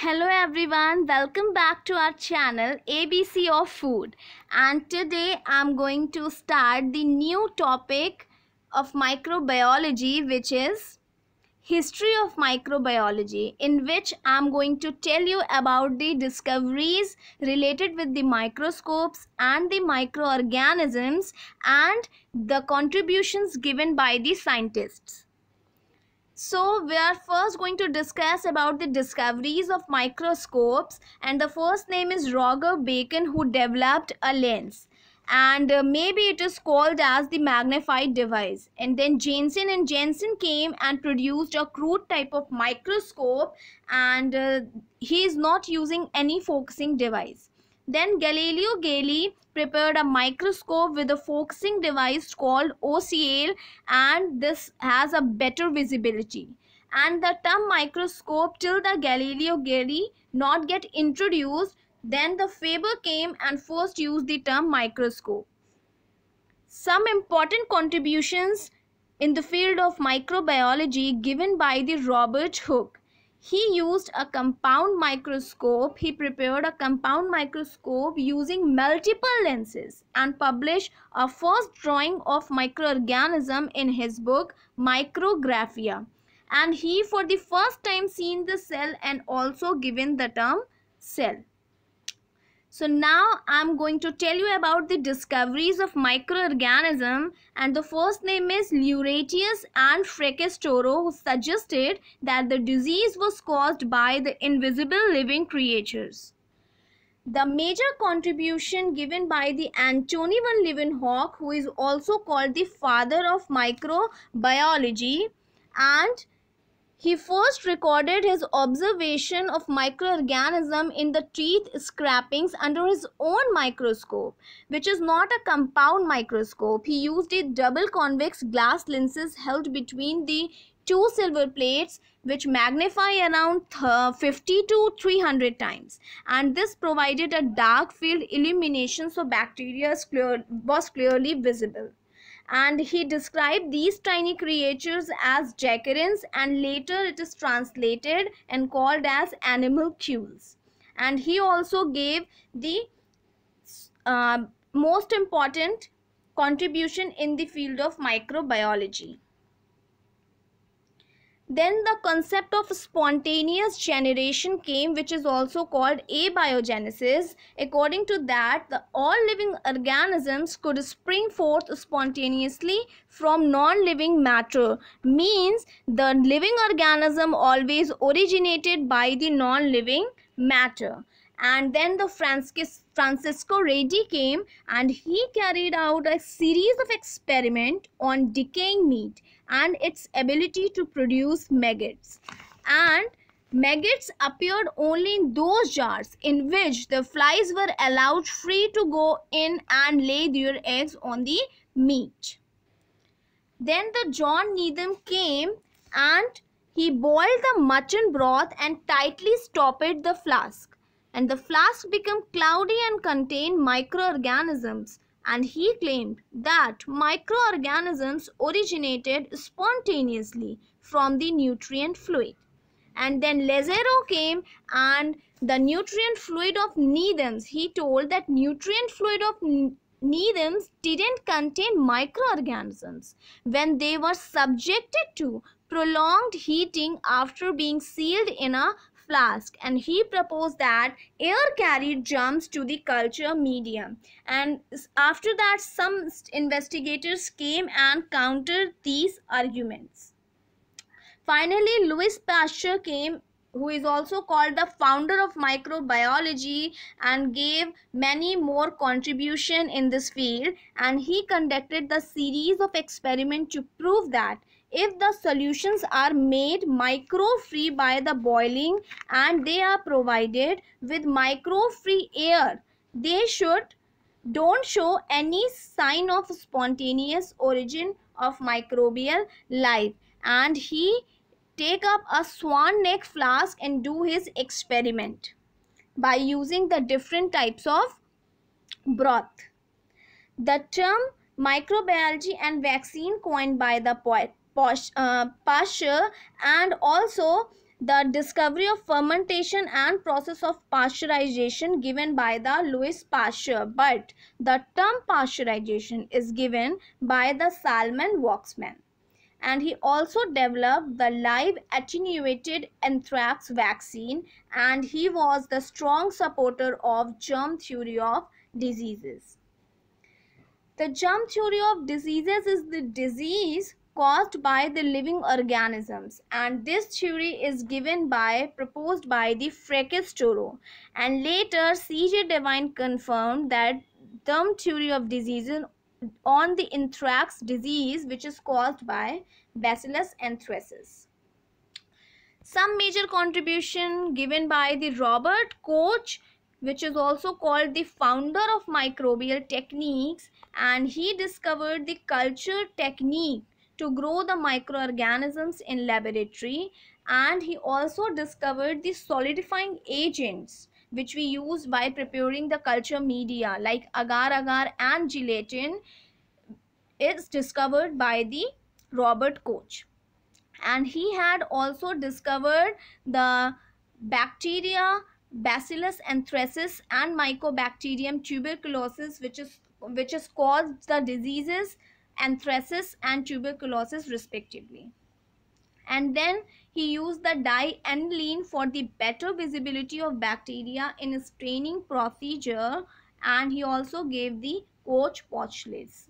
Hello everyone, welcome back to our channel ABC of Food and today I'm going to start the new topic of microbiology which is history of microbiology in which I'm going to tell you about the discoveries related with the microscopes and the microorganisms and the contributions given by the scientists. So we are first going to discuss about the discoveries of microscopes and the first name is Roger Bacon who developed a lens and uh, maybe it is called as the magnified device and then Jensen and Jensen came and produced a crude type of microscope and uh, he is not using any focusing device then Galileo Galilei prepared a microscope with a focusing device called OCL and this has a better visibility. And the term microscope till the Galileo Galilei not get introduced then the Faber came and first used the term microscope. Some important contributions in the field of microbiology given by the Robert Hooke he used a compound microscope he prepared a compound microscope using multiple lenses and published a first drawing of microorganism in his book micrographia and he for the first time seen the cell and also given the term cell so now I'm going to tell you about the discoveries of microorganism and the first name is Lauretius and Fracastoro who suggested that the disease was caused by the invisible living creatures. The major contribution given by the Antony van Leeuwenhoek who is also called the father of microbiology and he first recorded his observation of microorganism in the teeth scrapings under his own microscope, which is not a compound microscope. He used a double convex glass lenses held between the two silver plates which magnify around 50 to 300 times and this provided a dark field illumination so bacteria was clearly visible and he described these tiny creatures as jacarins and later it is translated and called as animalcules and he also gave the uh, most important contribution in the field of microbiology then the concept of spontaneous generation came, which is also called abiogenesis. According to that, the all living organisms could spring forth spontaneously from non-living matter. Means the living organism always originated by the non-living matter and then the Francis, Francisco Redi came and he carried out a series of experiment on decaying meat and its ability to produce maggots and maggots appeared only in those jars in which the flies were allowed free to go in and lay their eggs on the meat then the john needham came and he boiled the mutton broth and tightly stopped the flask and the flask become cloudy and contain microorganisms and he claimed that microorganisms originated spontaneously from the nutrient fluid. And then Lazaro came and the nutrient fluid of Needhams, he told that nutrient fluid of Needhams didn't contain microorganisms when they were subjected to prolonged heating after being sealed in a flask and he proposed that air carried germs to the culture medium and after that some investigators came and countered these arguments finally louis pasteur came who is also called the founder of microbiology and gave many more contribution in this field and he conducted the series of experiment to prove that if the solutions are made micro free by the boiling and they are provided with micro free air they should don't show any sign of spontaneous origin of microbial life and he take up a swan neck flask and do his experiment by using the different types of broth the term microbiology and vaccine coined by the poet Pasteur uh, and also the discovery of fermentation and process of pasteurization given by the Louis Pasteur but the term pasteurization is given by the Salmon Waxman and he also developed the live attenuated anthrax vaccine and he was the strong supporter of germ theory of diseases. The germ theory of diseases is the disease caused by the living organisms and this theory is given by proposed by the Frakes and later C.J. Devine confirmed that term theory of disease on the anthrax disease which is caused by bacillus anthracis. Some major contribution given by the Robert Koch which is also called the founder of microbial techniques and he discovered the culture technique to grow the microorganisms in laboratory and he also discovered the solidifying agents which we use by preparing the culture media like agar-agar and gelatin is discovered by the Robert Koch. And he had also discovered the bacteria Bacillus anthracis and Mycobacterium tuberculosis which is which is caused the diseases anthracis and tuberculosis respectively. And then he used the dye lean for the better visibility of bacteria in staining procedure and he also gave the coach postulates.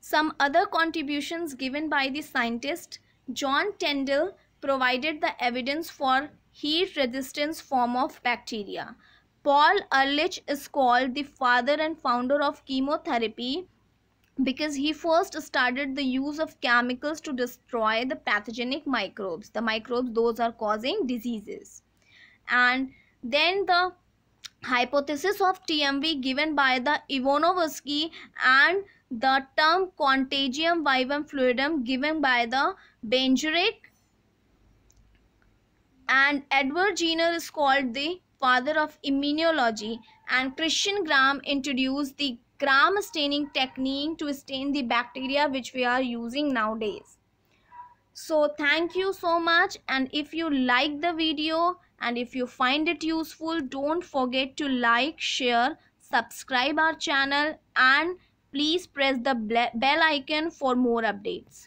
Some other contributions given by the scientist John Tyndall provided the evidence for heat resistance form of bacteria Paul Ehrlich is called the father and founder of chemotherapy because he first started the use of chemicals to destroy the pathogenic microbes the microbes those are causing diseases and then the hypothesis of TMV given by the Ivanovsky and the term contagium vivum fluidum given by the Benjuric and Edward Jenner is called the father of immunology, and Christian Gram introduced the gram staining technique to stain the bacteria which we are using nowadays. So thank you so much and if you like the video and if you find it useful don't forget to like, share, subscribe our channel and please press the bell icon for more updates.